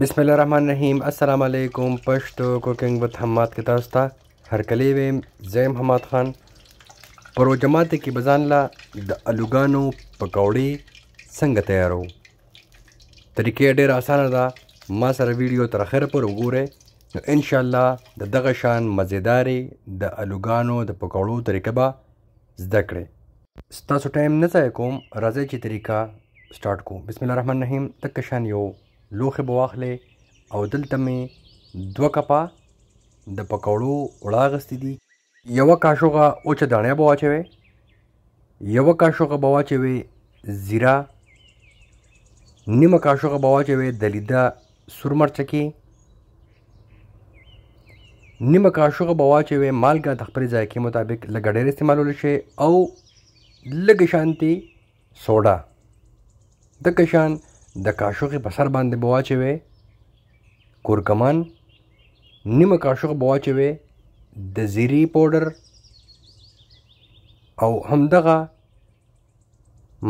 बिस्मिल्लाहिर्रहमानिर्रहीम अस्सलाम वालेकुम पश्तो कुकिंग विद हमाद के दास्ता हर कले वेम जैम हमाद ख़ान परो जमाते की बजानला द अलूगानो पकौड़ी संग तैयार हो तरीके ढेर आसान दा माँ सर वीडियो तर खैर पर उगूरे نو ان شاء الله د دغه شان مزیداري د الوګانو د پکوړو طریقه به زده کړئ ستاسو ټایم نه ځای کوم راځئ چې طریقه سٹارټ کوم بسم الله الرحمن الرحیم تک شان یو لوخه بواخلې او دلته مې دوه کپا د پکوړو وړاغستې دي یو کاشوغه اوچه دانه بواچوي یو کاشوغه بواچوي زیرا نیمه کاشوغه بواچوي د لیدا سرمرچکی نیمه کاشوغه بواچوي مالګه د خپل ذایقې مطابق لګړې استعمالول شي او لګ شانتي سوډا د کشان د کاشوغې په سر باندې به واچوې کورکمن نیمه کاشوغ به واچوې د زیری پاوډر او همدغه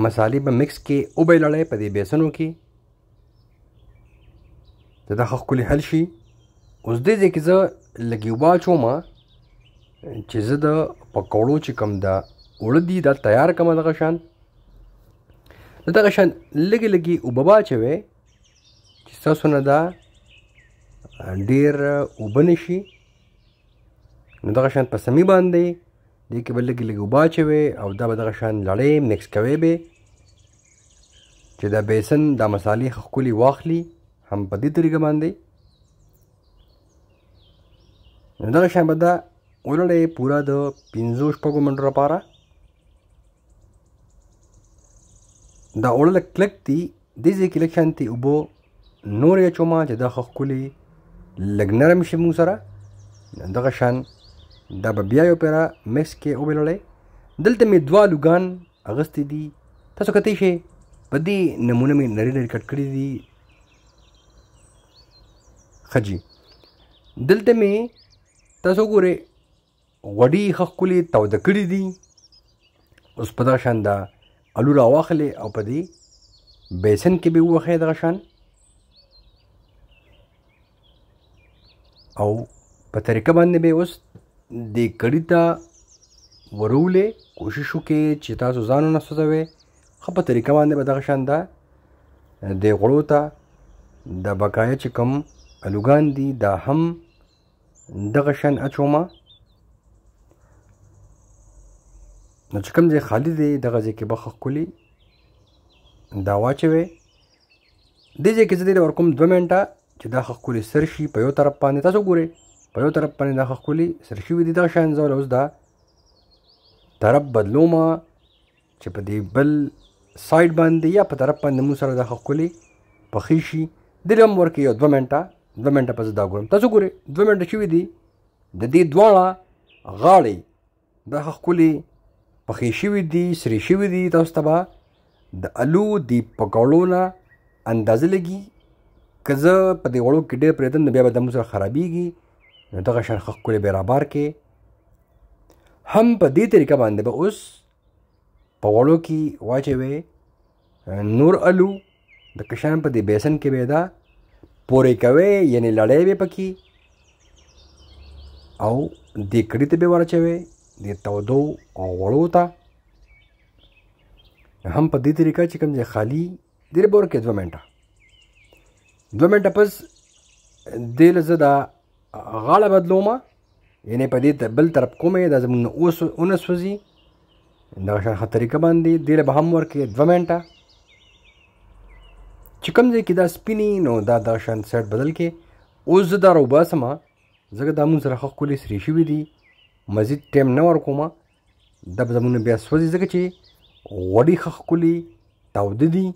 مسالې به مکس کې وبیلړئ په دې بیسنو کې د دغه ښکلي حل شي اوس دې ځای کې زه لږ اوبه اچوم چې زه د پکوړو چې کوم د اوړه دي دا تیار کړم دغه شان نو دغه شان لږې لږې اوبه واچوئ چې ستاسو نه دا ډېر اوبه نه شي نو دغه شان په سمی باندې دې کې به لږې لږې اوبه واچوئ او دا به دغه شان لړۍ مکس کوئ به چې دا بیسن دا مسالې ښکلي واخلي هم په دې طریقه باندې نو دغه شان به دا ولړۍ پوره د پنځو شپږو منټو لپاره دا اوړل کلک دي د دې کې لکه شانتي وبو نور یې چوما چې د خخکولي لګ نرم شي مو سره دغه شان دا به بیا یو پیرا مکس کې وبللې دلته می دوا لوګان اغستې دي تاسو کته شي په دې نمونه می نری نری کټ کړی دي خجی دلته می تاسو ګوره وډي خخکولي تو د کړی دي اوس په دا شان دا الو را واخلې او په دې بیسن کې به ووخې دغه شان او په طریقه باندې به اوس د کړي ته ورولې کوشش وکې چې تاسو ځانو نه سوځوي خو په طریقه باندې به دغه شان دا د غړو ته د بقایا چې کم الوګان دي دا هم دغه شان اچومه نو چې کوم ځای خالی دی دغه ځای کې به خښکلي دا واچوي دې ځای کې زه دې ورکوم دوه منټه چې دا خښکلي سر شي په یو طرف باندې تاسو ګورئ په یو طرف باندې دا خښکلي سر شوي دي دغه شان زه اوس دا طرف بدلوم چې په دې بل سایډ باندې یا په طرف باندې مو سره دا خښکلي پخې شي دې هم ورکې یو دوه منټه دوه منټه پس دا ګورم تاسو ګورئ دوه منټه شوي دي د دې دواړه غاړې دا خښکلي پخې شوي دي سرې شوي دي تاسو ته به د الو د پکوړو نه اندازه لګي که زه په دې وړو کې ډېر پرېږدم نو بیا به د سره خرابېږي نو دغه شان ښه ښکلې برابر کې هم په دې طریقه باندې به اوس په وړو کې واچوي نور الو د کشان په دې بیسن کې به دا پورې کوي یعنی لړۍ به پکې او د کړي ته به ورچوي د تودو او وړو ته هم په دې طریقه چې کوم ځای خالی ډېر بور کې دوه منټه دوه منټه پس دې لزه دا غاړه بدلومه یعنی په دې بل طرف کومې دا زمونږ اوس اونس وځي دا شان طریقه باندې دې به هم ورکې دوه منټه چې کوم ځای کې دا سپینی نو دا دا شان سیټ بدل کې اوس زه دا روباسمه ځکه دا مونږ سره ښه ښکلې سرې شوي دي مزید ټیم نه ورکوم دا به زمونږ بیا سوځي ځکه چې وړي ښه ښکلي تاوده دي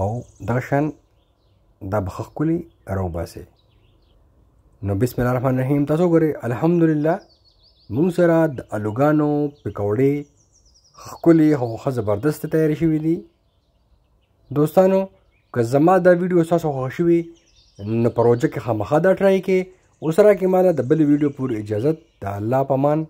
او دغه شان دا به ښه ښکلي راوباسئ نو بسم الله الرحمن الرحیم تاسو ګورئ الحمدلله مونږ سره د الوګانو پکوړې ښکلي او ښه زبردسته تیارې شوي دي دوستانو که زما دا ویډیو ستاسو خوښ شوي نو پروژه کې خامخا دا ټرای کې اوس راکې مالا د بل ویډیو پورې اجازه د الله پمان